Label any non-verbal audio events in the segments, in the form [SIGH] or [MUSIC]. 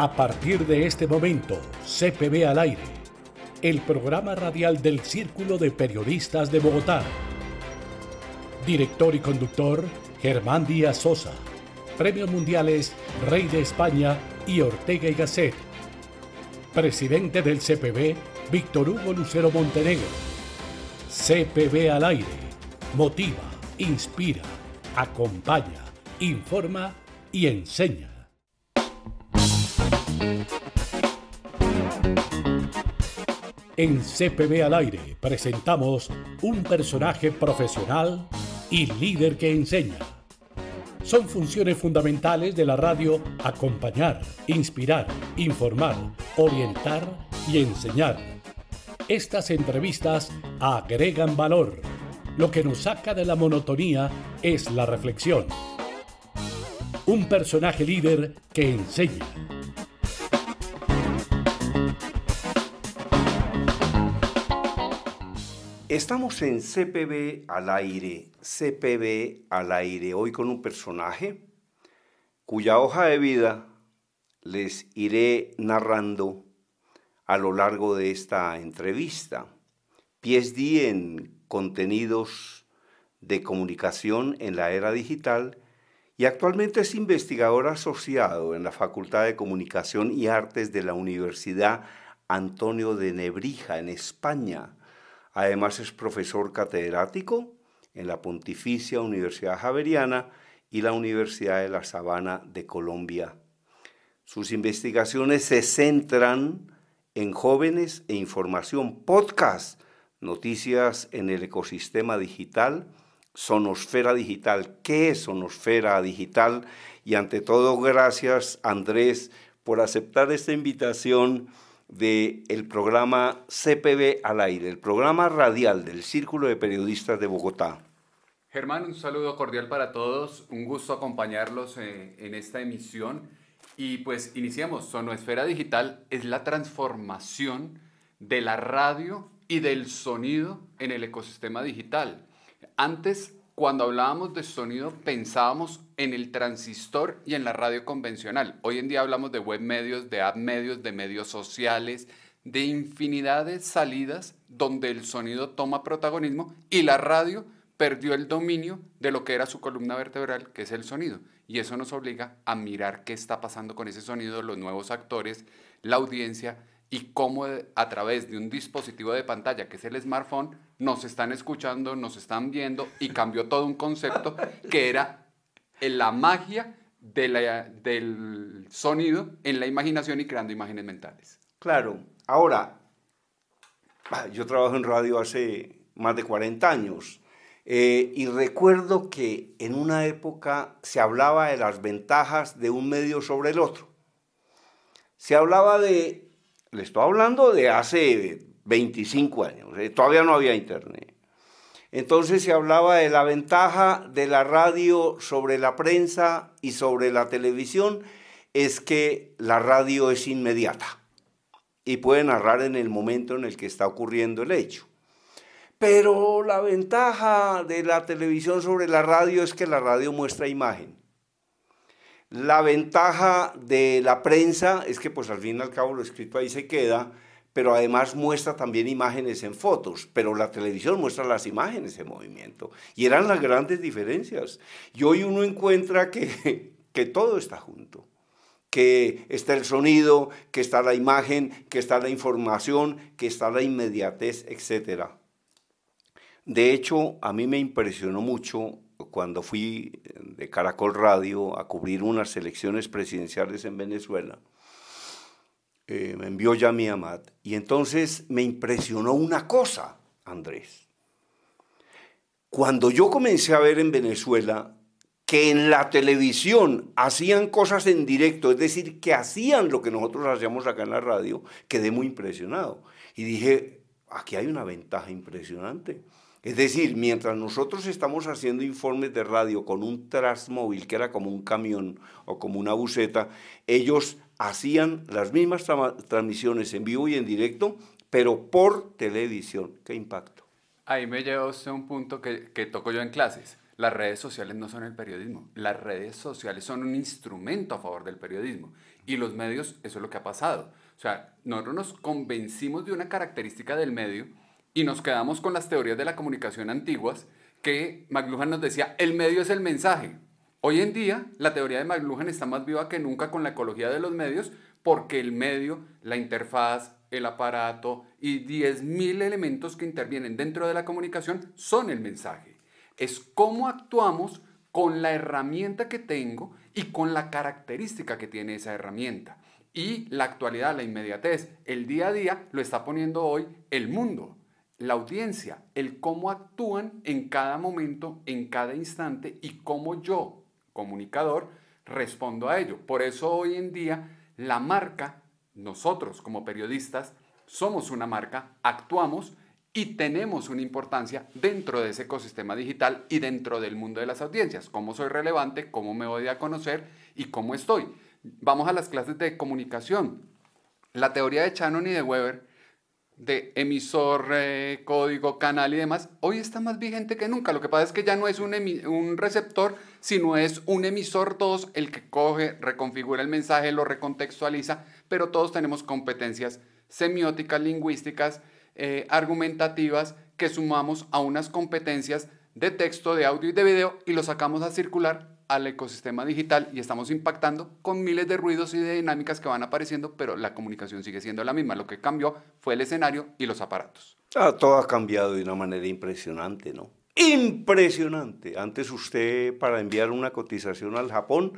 A partir de este momento, CPB al aire, el programa radial del Círculo de Periodistas de Bogotá. Director y conductor, Germán Díaz Sosa. Premios Mundiales, Rey de España y Ortega y Gasset. Presidente del CPB, Víctor Hugo Lucero Montenegro. CPB al aire. Motiva, inspira, acompaña, informa y enseña. En CPB al aire presentamos un personaje profesional y líder que enseña. Son funciones fundamentales de la radio acompañar, inspirar, informar, orientar y enseñar. Estas entrevistas agregan valor. Lo que nos saca de la monotonía es la reflexión. Un personaje líder que enseña. Estamos en CPB al aire, CPB al aire, hoy con un personaje cuya hoja de vida les iré narrando a lo largo de esta entrevista. PhD en contenidos de comunicación en la era digital y actualmente es investigador asociado en la Facultad de Comunicación y Artes de la Universidad Antonio de Nebrija en España Además es profesor catedrático en la Pontificia Universidad Javeriana y la Universidad de La Sabana de Colombia. Sus investigaciones se centran en jóvenes e información, podcast, noticias en el ecosistema digital, sonosfera digital. ¿Qué es sonosfera digital? Y ante todo, gracias Andrés por aceptar esta invitación del programa CPB al aire, el programa radial del Círculo de Periodistas de Bogotá. Germán, un saludo cordial para todos, un gusto acompañarlos eh, en esta emisión y pues iniciamos, Sonoesfera Digital es la transformación de la radio y del sonido en el ecosistema digital. Antes, cuando hablábamos de sonido, pensábamos en el transistor y en la radio convencional. Hoy en día hablamos de web medios, de app medios, de medios sociales, de infinidad de salidas donde el sonido toma protagonismo y la radio perdió el dominio de lo que era su columna vertebral, que es el sonido. Y eso nos obliga a mirar qué está pasando con ese sonido, los nuevos actores, la audiencia y cómo eh, a través de un dispositivo de pantalla, que es el smartphone, nos están escuchando, nos están viendo y cambió todo un concepto que era en la magia del sonido en la imaginación y creando imágenes mentales. Claro, ahora, ah, yo trabajo en radio hace más de 40 años eh, y recuerdo que en una época se hablaba de las ventajas de un medio sobre el otro. Se hablaba de, le estoy hablando de hace 25 años, eh, todavía no había internet entonces se hablaba de la ventaja de la radio sobre la prensa y sobre la televisión, es que la radio es inmediata y puede narrar en el momento en el que está ocurriendo el hecho. Pero la ventaja de la televisión sobre la radio es que la radio muestra imagen. La ventaja de la prensa es que pues al fin y al cabo lo escrito ahí se queda pero además muestra también imágenes en fotos, pero la televisión muestra las imágenes en movimiento. Y eran las grandes diferencias. Y hoy uno encuentra que, [LAUGHS] que todo está junto, que está el sonido, que está la imagen, que está la información, que está la inmediatez, etc. De hecho, a mí me impresionó mucho cuando fui de Caracol Radio a cubrir unas elecciones presidenciales en Venezuela eh, me envió ya mi amat, y entonces me impresionó una cosa, Andrés. Cuando yo comencé a ver en Venezuela que en la televisión hacían cosas en directo, es decir, que hacían lo que nosotros hacíamos acá en la radio, quedé muy impresionado. Y dije, aquí hay una ventaja impresionante. Es decir, mientras nosotros estamos haciendo informes de radio con un transmóvil que era como un camión o como una buceta, ellos hacían las mismas transmisiones en vivo y en directo, pero por televisión. ¡Qué impacto! Ahí me llevó a un punto que, que toco yo en clases. Las redes sociales no son el periodismo. Las redes sociales son un instrumento a favor del periodismo. Y los medios, eso es lo que ha pasado. O sea, nosotros nos convencimos de una característica del medio y nos quedamos con las teorías de la comunicación antiguas que McLuhan nos decía, el medio es el mensaje. Hoy en día, la teoría de McLuhan está más viva que nunca con la ecología de los medios, porque el medio, la interfaz, el aparato y 10.000 elementos que intervienen dentro de la comunicación son el mensaje. Es cómo actuamos con la herramienta que tengo y con la característica que tiene esa herramienta. Y la actualidad, la inmediatez, el día a día lo está poniendo hoy el mundo, la audiencia, el cómo actúan en cada momento, en cada instante y cómo yo comunicador, respondo a ello. Por eso hoy en día la marca, nosotros como periodistas, somos una marca, actuamos y tenemos una importancia dentro de ese ecosistema digital y dentro del mundo de las audiencias. Cómo soy relevante, cómo me voy a conocer y cómo estoy. Vamos a las clases de comunicación. La teoría de Shannon y de Weber de emisor, eh, código, canal y demás, hoy está más vigente que nunca. Lo que pasa es que ya no es un, un, receptor, sino es un emisor todos el que coge, reconfigura el mensaje, lo recontextualiza, pero todos tenemos competencias semióticas, lingüísticas, eh, argumentativas, que sumamos a unas competencias de texto, de audio y de video y lo sacamos a circular al ecosistema digital y estamos impactando con miles de ruidos y de dinámicas que van apareciendo, pero la comunicación sigue siendo la misma. Lo que cambió fue el escenario y los aparatos. Ah, todo ha cambiado de una manera impresionante, ¿no? Impresionante. Antes usted para enviar una cotización al Japón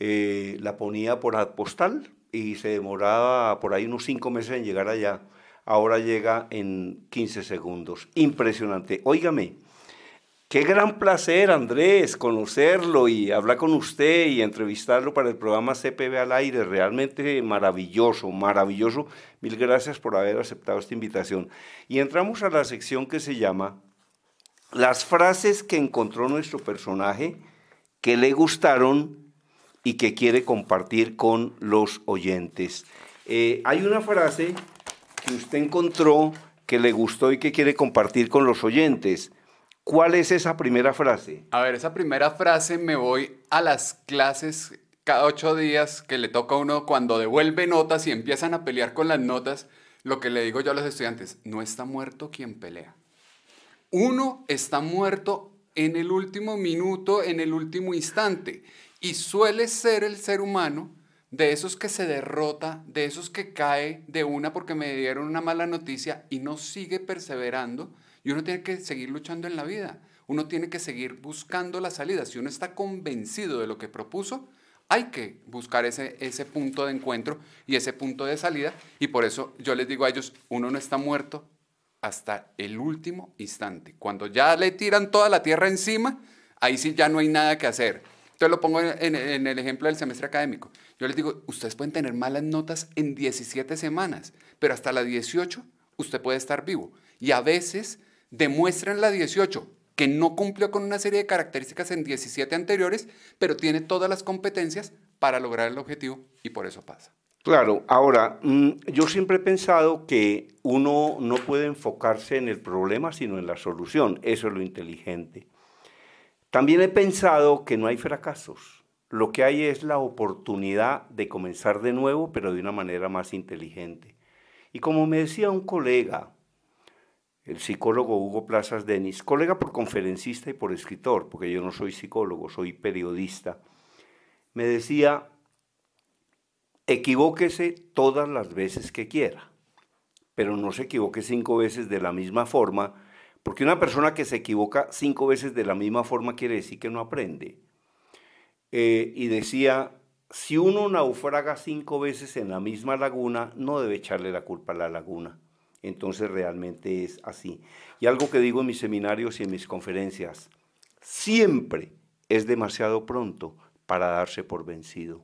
eh, la ponía por postal y se demoraba por ahí unos cinco meses en llegar allá. Ahora llega en 15 segundos. Impresionante. Óigame, Qué gran placer, Andrés, conocerlo y hablar con usted y entrevistarlo para el programa CPB al aire. Realmente maravilloso, maravilloso. Mil gracias por haber aceptado esta invitación. Y entramos a la sección que se llama Las frases que encontró nuestro personaje que le gustaron y que quiere compartir con los oyentes. Eh, hay una frase que usted encontró que le gustó y que quiere compartir con los oyentes. ¿Cuál es esa primera frase? A ver, esa primera frase me voy a las clases cada ocho días que le toca a uno cuando devuelve notas y empiezan a pelear con las notas. Lo que le digo yo a los estudiantes, no está muerto quien pelea. Uno está muerto en el último minuto, en el último instante. Y suele ser el ser humano de esos que se derrota, de esos que cae de una porque me dieron una mala noticia y no sigue perseverando y uno tiene que seguir luchando en la vida. Uno tiene que seguir buscando la salida. Si uno está convencido de lo que propuso, hay que buscar ese, ese punto de encuentro y ese punto de salida. Y por eso yo les digo a ellos, uno no está muerto hasta el último instante. Cuando ya le tiran toda la tierra encima, ahí sí ya no hay nada que hacer. Entonces lo pongo en, en, el ejemplo del semestre académico. Yo les digo, ustedes pueden tener malas notas en 17 semanas, pero hasta las 18 usted puede estar vivo. Y a veces demuestra en la 18 que no cumplió con una serie de características en 17 anteriores, pero tiene todas las competencias para lograr el objetivo y por eso pasa. Claro, ahora, mm, yo siempre he pensado que uno no puede enfocarse en el problema, sino en la solución, eso es lo inteligente. También he pensado que no hay fracasos, lo que hay es la oportunidad de comenzar de nuevo, pero de una manera más inteligente. Y como me decía un colega, el psicólogo Hugo Plazas Denis, colega por conferencista y por escritor, porque yo no soy psicólogo, soy periodista, me decía, equivóquese todas las veces que quiera, pero no se equivoque cinco veces de la misma forma, porque una persona que se equivoca cinco veces de la misma forma quiere decir que no aprende. Eh, y decía, si uno naufraga cinco veces en la misma laguna, no debe echarle la culpa a la laguna entonces realmente es así. Y algo que digo en mis seminarios y en mis conferencias, siempre es demasiado pronto para darse por vencido.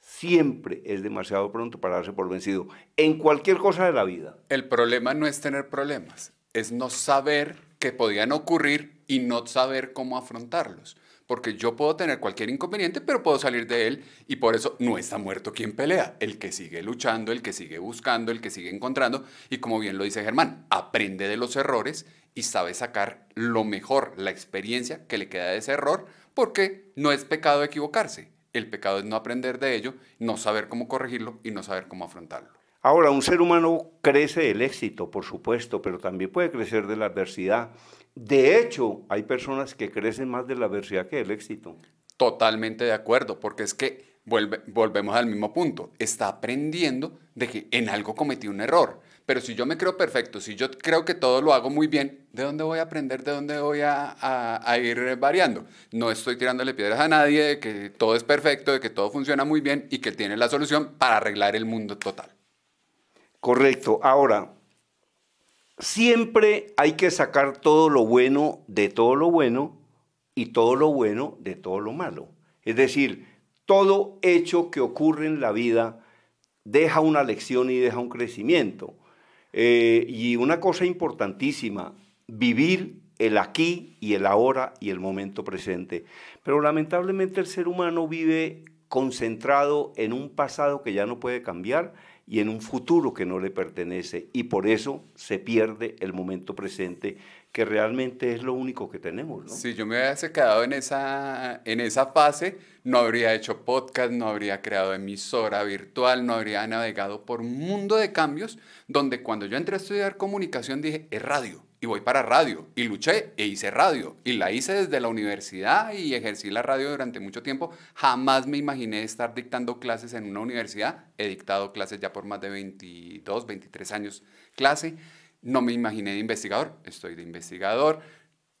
Siempre es demasiado pronto para darse por vencido en cualquier cosa de la vida. El problema no es tener problemas, es no saber qué podían ocurrir y no saber cómo afrontarlos porque yo puedo tener cualquier inconveniente, pero puedo salir de él y por eso no está muerto quien pelea, el que sigue luchando, el que sigue buscando, el que sigue encontrando y como bien lo dice Germán, aprende de los errores y sabe sacar lo mejor, la experiencia que le queda de ese error, porque no es pecado equivocarse, el pecado es no aprender de ello, no saber cómo corregirlo y no saber cómo afrontarlo. Ahora, un ser humano crece del éxito, por supuesto, pero también puede crecer de la adversidad. De hecho, hay personas que crecen más de la adversidad que del éxito. Totalmente de acuerdo, porque es que volvemos al mismo punto. Está aprendiendo de que en algo cometí un error. Pero si yo me creo perfecto, si yo creo que todo lo hago muy bien, ¿de dónde voy a aprender? ¿De dónde voy a, ir variando? No estoy tirándole piedras a nadie de que todo es perfecto, de que todo funciona muy bien y que tiene la solución para arreglar el mundo total. Correcto. Ahora, siempre hay que sacar todo lo bueno de todo lo bueno y todo lo bueno de todo lo malo. Es decir, todo hecho que ocurre en la vida deja una lección y deja un crecimiento. Eh, y una cosa importantísima, vivir el aquí y el ahora y el momento presente. Pero lamentablemente el ser humano vive concentrado en un pasado que ya no puede cambiar y en un futuro que no le pertenece y por eso se pierde el momento presente que realmente es lo único que tenemos. Si yo me hubiese quedado en esa, en esa fase, no habría hecho podcast, no habría creado emisora virtual, no habría navegado por un mundo de cambios donde cuando yo entré a estudiar comunicación dije, es radio y voy para radio. Y luché e hice radio. Y la hice desde la universidad y ejercí la radio durante mucho tiempo. Jamás me imaginé estar dictando clases en una universidad. He dictado clases ya por más de 22, 23 años clase. No me imaginé de investigador. Estoy de investigador.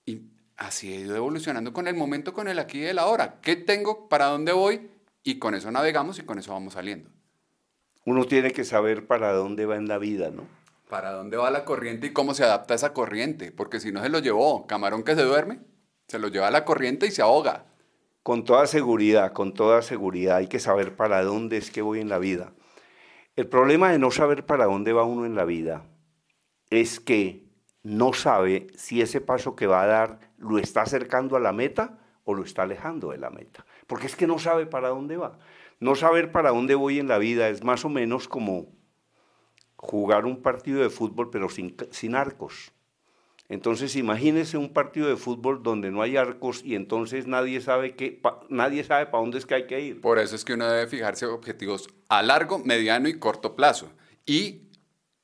Y así he ido evolucionando con el momento, con el aquí y el ahora. ¿Qué tengo? ¿Para dónde voy? Y con eso navegamos y con eso vamos saliendo. Uno tiene que saber para dónde va en la vida, ¿no? para dónde va la corriente y cómo se adapta esa corriente, porque si no se lo llevó, camarón que se duerme, se lo lleva a la corriente y se ahoga. Con toda seguridad, con toda seguridad, hay que saber para dónde es que voy en la vida. El problema de no saber para dónde va uno en la vida es que no sabe si ese paso que va a dar lo está acercando a la meta o lo está alejando de la meta, porque es que no sabe para dónde va. No saber para dónde voy en la vida es más o menos como jugar un partido de fútbol pero sin, sin arcos. Entonces imagínese un partido de fútbol donde no hay arcos y entonces nadie sabe qué, nadie sabe para dónde es que hay que ir. Por eso es que uno debe fijarse objetivos a largo, mediano y corto plazo y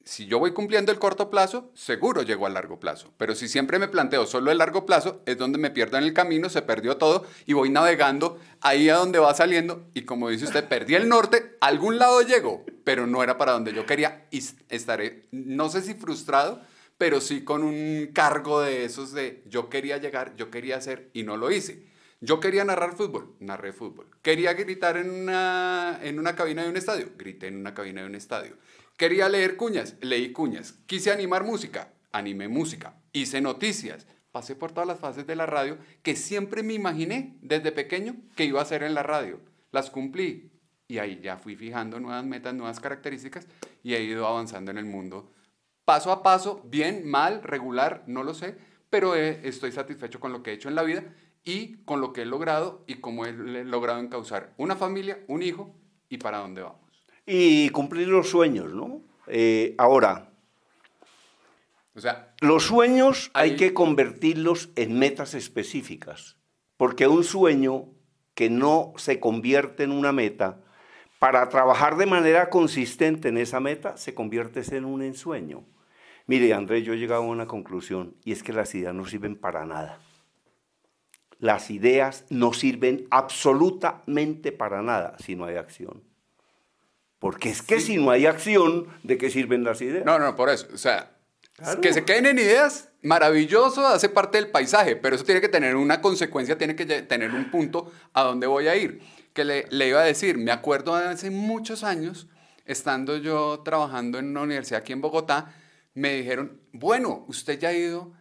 si yo voy cumpliendo el corto plazo, seguro llego al largo plazo. Pero si siempre me planteo solo el largo plazo, es donde me pierdo en el camino, se perdió todo y voy navegando ahí a donde va saliendo. Y como dice usted, perdí el norte, algún lado llego, pero no era para donde yo quería y estaré, no sé si frustrado, pero sí con un cargo de esos de yo quería llegar, yo quería hacer y no lo hice. Yo quería narrar fútbol, narré fútbol. Quería gritar en una, en una cabina de un estadio, grité en una cabina de un estadio. Quería leer cuñas, leí cuñas. Quise animar música, animé música. Hice noticias. Pasé por todas las fases de la radio que siempre me imaginé desde pequeño que iba a hacer en la radio. Las cumplí y ahí ya fui fijando nuevas metas, nuevas características y he ido avanzando en el mundo paso a paso, bien, mal, regular, no lo sé, pero eh, estoy satisfecho con lo que he hecho en la vida y con lo que he logrado y cómo he logrado encauzar una familia, un hijo y para dónde vamos y cumplir los sueños, ¿no? Eh, ahora, los sueños hay... hay que convertirlos en metas específicas, porque un sueño que no se convierte en una meta, para trabajar de manera consistente en esa meta, se convierte en un ensueño. Mire, Andrés, yo he llegado a una conclusión y es que las ideas no sirven para nada. Las ideas no sirven absolutamente para nada si no hay acción. Porque es que si no hay acción, ¿de qué sirven las ideas? No, no, por eso. O sea, que se queden en ideas, maravilloso, hace parte del paisaje, pero eso tiene que tener una consecuencia, tiene que tener un punto a dónde voy a ir. Que le, iba a decir, me acuerdo hace muchos años, estando yo trabajando en una universidad aquí en Bogotá, me dijeron, bueno, usted ya ha ido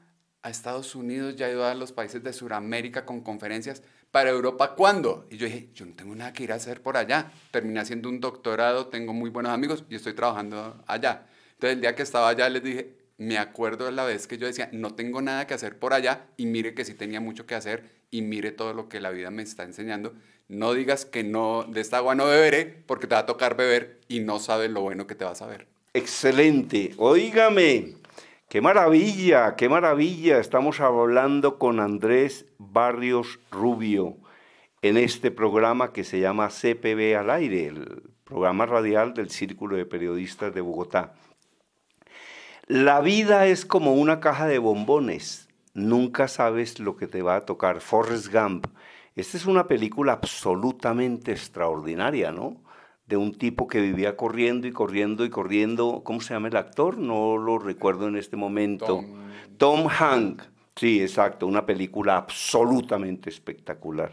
a Estados Unidos, ya ha ido a los países de Sudamérica con conferencias, ¿Para Europa cuándo? Y yo dije, yo no tengo nada que ir a hacer por allá. Terminé haciendo un doctorado, tengo muy buenos amigos y estoy trabajando allá. Entonces el día que estaba allá les dije, me acuerdo de la vez que yo decía, no tengo nada que hacer por allá y mire que sí tenía mucho que hacer y mire todo lo que la vida me está enseñando. No digas que no, de esta agua no beberé porque te va a tocar beber y no sabes lo bueno que te vas a ver. Excelente. Oígame, Qué maravilla, qué maravilla. Estamos hablando con Andrés Barrios Rubio en este programa que se llama CPB al aire, el programa radial del Círculo de Periodistas de Bogotá. La vida es como una caja de bombones. Nunca sabes lo que te va a tocar. Forrest Gump. Esta es una película absolutamente extraordinaria, ¿no? de un tipo que vivía corriendo y corriendo y corriendo. ¿Cómo se llama el actor? No lo recuerdo en este momento. Tom, Hanks. Hank. Sí, exacto. Una película absolutamente espectacular.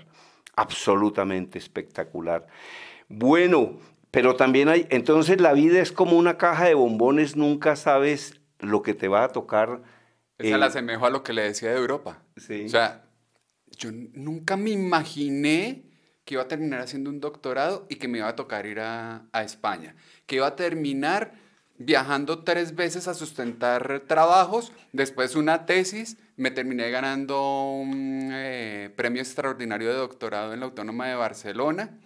Absolutamente espectacular. Bueno, pero también hay... Entonces la vida es como una caja de bombones. Nunca sabes lo que te va a tocar. Esa la eh, asemejo a lo que le decía de Europa. Sí. O sea, yo nunca me imaginé que iba a terminar haciendo un doctorado y que me iba a tocar ir a, España, que iba a terminar viajando tres veces a sustentar trabajos, después una tesis, me terminé ganando un eh, premio extraordinario de doctorado en la Autónoma de Barcelona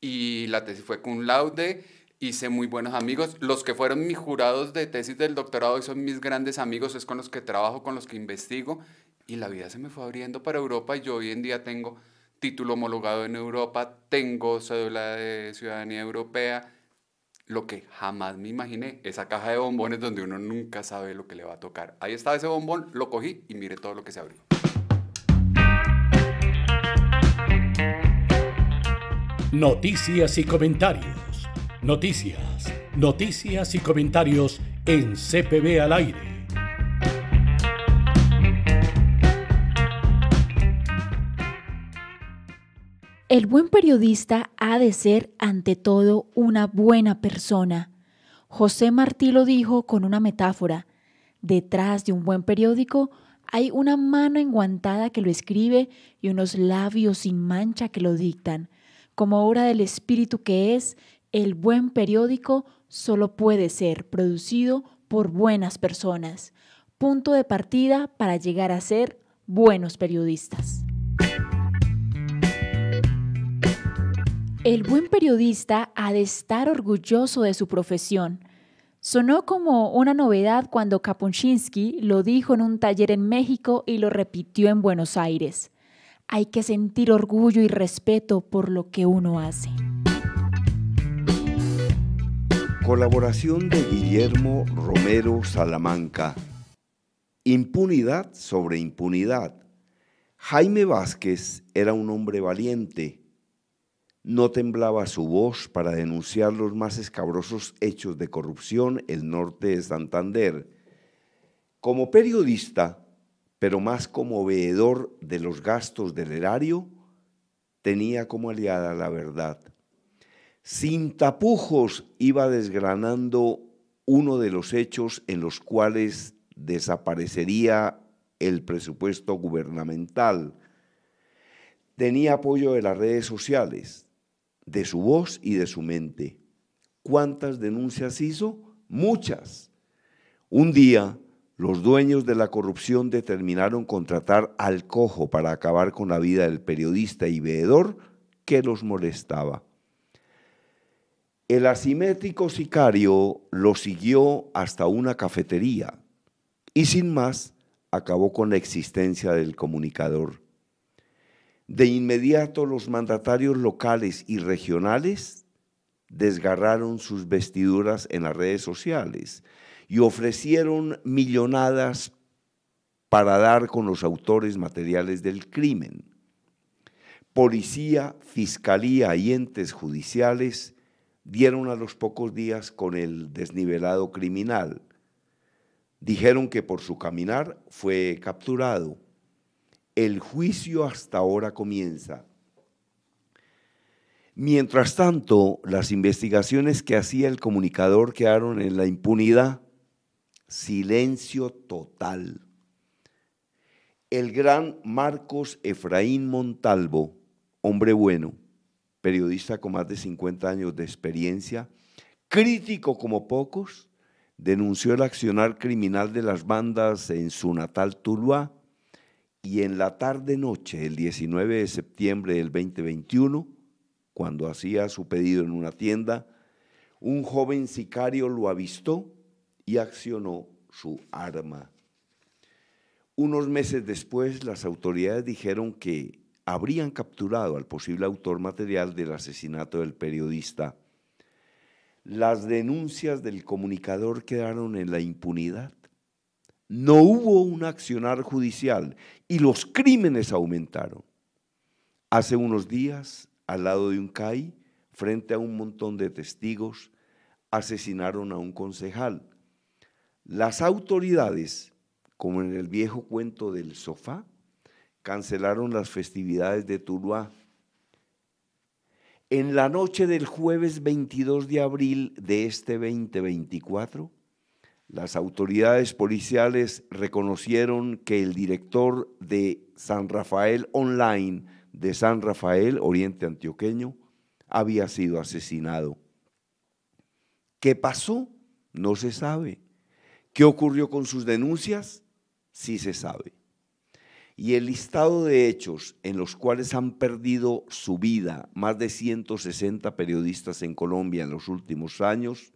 y la tesis fue con laude, hice muy buenos amigos, los que fueron mis jurados de tesis del doctorado hoy son mis grandes amigos, es con los que trabajo, con los que investigo y la vida se me fue abriendo para Europa y yo hoy en día tengo título homologado en Europa, tengo cédula de ciudadanía europea, lo que jamás me imaginé, esa caja de bombones donde uno nunca sabe lo que le va a tocar. Ahí estaba ese bombón, lo cogí y mire todo lo que se abrió. Noticias y comentarios. Noticias, noticias y comentarios en CPB al aire. El buen periodista ha de ser ante todo una buena persona. José Martí lo dijo con una metáfora. Detrás de un buen periódico hay una mano enguantada que lo escribe y unos labios sin mancha que lo dictan. Como obra del espíritu que es, el buen periódico solo puede ser producido por buenas personas. Punto de partida para llegar a ser buenos periodistas. El buen periodista ha de estar orgulloso de su profesión. Sonó como una novedad cuando Kapuscinski lo dijo en un taller en México y lo repitió en Buenos Aires. Hay que sentir orgullo y respeto por lo que uno hace. Colaboración de Guillermo Romero Salamanca. Impunidad sobre impunidad. Jaime Vázquez era un hombre valiente no temblaba su voz para denunciar los más escabrosos hechos de corrupción en el norte de Santander. Como periodista, pero más como veedor de los gastos del erario, tenía como aliada la verdad. Sin tapujos iba desgranando uno de los hechos en los cuales desaparecería el presupuesto gubernamental. Tenía apoyo de las redes sociales, de su voz y de su mente. ¿Cuántas denuncias hizo? Muchas. Un día, los dueños de la corrupción determinaron contratar al cojo para acabar con la vida del periodista y veedor que los molestaba. El asimétrico sicario lo siguió hasta una cafetería y sin más acabó con la existencia del comunicador. De inmediato los mandatarios locales y regionales desgarraron sus vestiduras en las redes sociales y ofrecieron millonadas para dar con los autores materiales del crimen. Policía, fiscalía y entes judiciales dieron a los pocos días con el desnivelado criminal. Dijeron que por su caminar fue capturado el juicio hasta ahora comienza. Mientras tanto, las investigaciones que hacía el comunicador quedaron en la impunidad, silencio total. El gran Marcos Efraín Montalvo, hombre bueno, periodista con más de 50 años de experiencia, crítico como pocos, denunció el accionar criminal de las bandas en su natal Tuluá y en la tarde-noche, el 19 de septiembre del 2021, cuando hacía su pedido en una tienda, un joven sicario lo avistó y accionó su arma. Unos meses después, las autoridades dijeron que habrían capturado al posible autor material del asesinato del periodista. Las denuncias del comunicador quedaron en la impunidad no hubo un accionar judicial y los crímenes aumentaron. Hace unos días, al lado de un CAI, frente a un montón de testigos, asesinaron a un concejal. Las autoridades, como en el viejo cuento del sofá, cancelaron las festividades de Tuluá. En la noche del jueves 22 de abril de este 2024, las autoridades policiales reconocieron que el director de San Rafael Online de San Rafael, Oriente Antioqueño, había sido asesinado. ¿Qué pasó? No se sabe. ¿Qué ocurrió con sus denuncias? Sí se sabe. Y el listado de hechos en los cuales han perdido su vida más de 160 periodistas en Colombia en los últimos años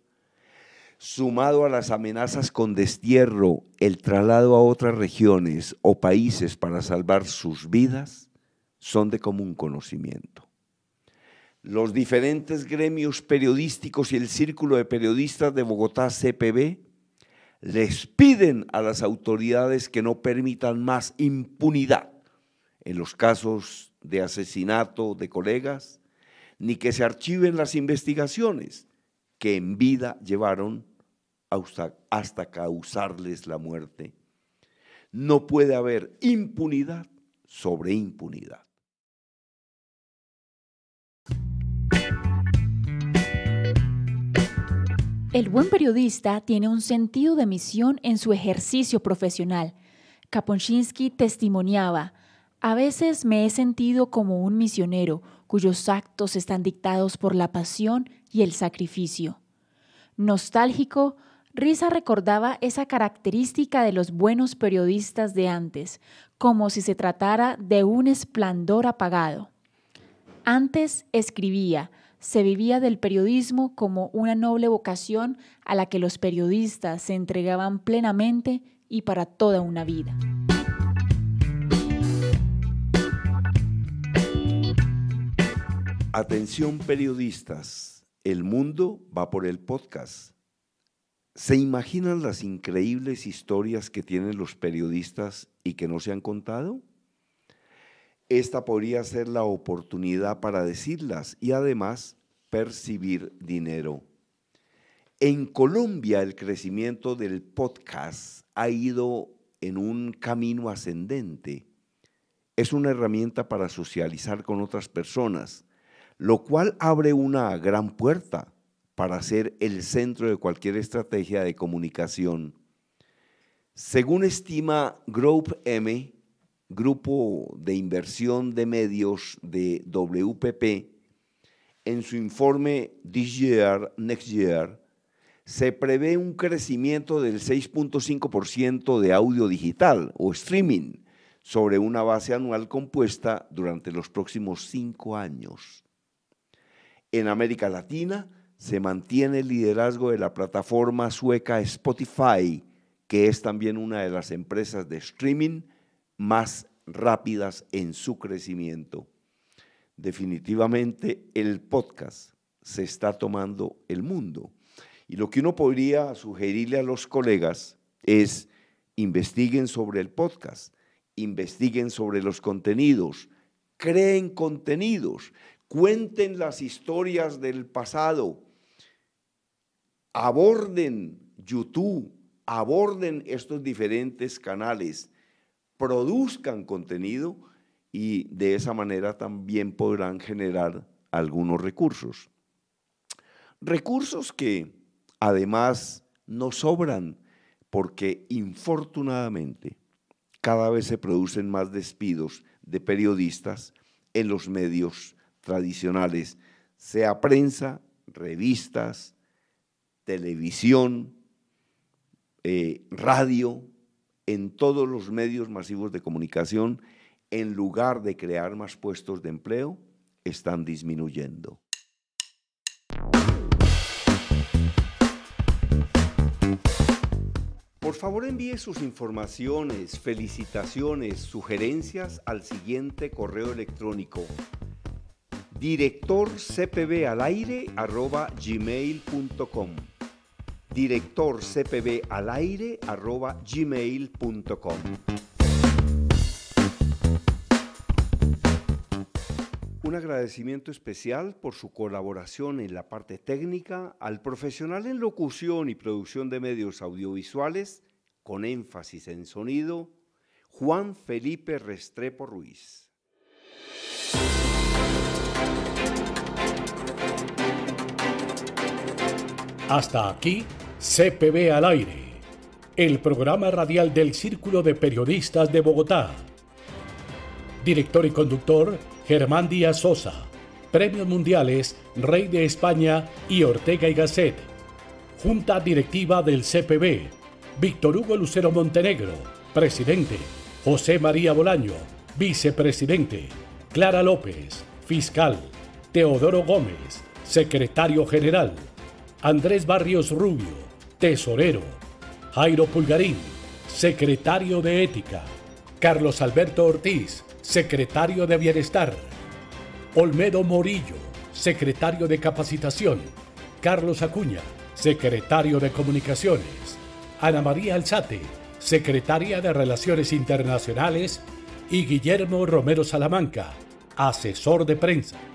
sumado a las amenazas con destierro, el traslado a otras regiones o países para salvar sus vidas, son de común conocimiento. Los diferentes gremios periodísticos y el Círculo de Periodistas de Bogotá, CPB, les piden a las autoridades que no permitan más impunidad en los casos de asesinato de colegas, ni que se archiven las investigaciones que en vida llevaron hasta, causarles la muerte. No puede haber impunidad sobre impunidad. El buen periodista tiene un sentido de misión en su ejercicio profesional. Kaponchinski testimoniaba, a veces me he sentido como un misionero cuyos actos están dictados por la pasión y el sacrificio. Nostálgico, Risa recordaba esa característica de los buenos periodistas de antes, como si se tratara de un esplendor apagado. Antes escribía, se vivía del periodismo como una noble vocación a la que los periodistas se entregaban plenamente y para toda una vida. Atención periodistas, el mundo va por el podcast. ¿Se imaginan las increíbles historias que tienen los periodistas y que no se han contado? Esta podría ser la oportunidad para decirlas y además percibir dinero. En Colombia el crecimiento del podcast ha ido en un camino ascendente. Es una herramienta para socializar con otras personas, lo cual abre una gran puerta para ser el centro de cualquier estrategia de comunicación. Según estima Group M, Grupo de Inversión de Medios de WPP, en su informe This Year, Next Year, se prevé un crecimiento del 6.5% de audio digital o streaming sobre una base anual compuesta durante los próximos cinco años. En América Latina, se mantiene el liderazgo de la plataforma sueca Spotify, que es también una de las empresas de streaming más rápidas en su crecimiento. Definitivamente el podcast se está tomando el mundo. Y lo que uno podría sugerirle a los colegas es investiguen sobre el podcast, investiguen sobre los contenidos, creen contenidos cuenten las historias del pasado, aborden YouTube, aborden estos diferentes canales, produzcan contenido y de esa manera también podrán generar algunos recursos. Recursos que además no sobran porque infortunadamente cada vez se producen más despidos de periodistas en los medios tradicionales, sea prensa, revistas, televisión, eh, radio, en todos los medios masivos de comunicación, en lugar de crear más puestos de empleo, están disminuyendo. Por favor envíe sus informaciones, felicitaciones, sugerencias al siguiente correo electrónico arroba gmail.com Un agradecimiento especial por su colaboración en la parte técnica al profesional en locución y producción de medios audiovisuales, con énfasis en sonido, Juan Felipe Restrepo Ruiz. Hasta aquí, CPB al aire, el programa radial del Círculo de Periodistas de Bogotá. Director y conductor, Germán Díaz Sosa. Premios Mundiales, Rey de España y Ortega y Gasset. Junta Directiva del CPB, Víctor Hugo Lucero Montenegro, Presidente. José María Bolaño, Vicepresidente. Clara López, Fiscal. Teodoro Gómez, Secretario General. Andrés Barrios Rubio, tesorero. Jairo Pulgarín, secretario de Ética. Carlos Alberto Ortiz, secretario de Bienestar. Olmedo Morillo, secretario de Capacitación. Carlos Acuña, secretario de Comunicaciones. Ana María Alzate, secretaria de Relaciones Internacionales. Y Guillermo Romero Salamanca, asesor de prensa.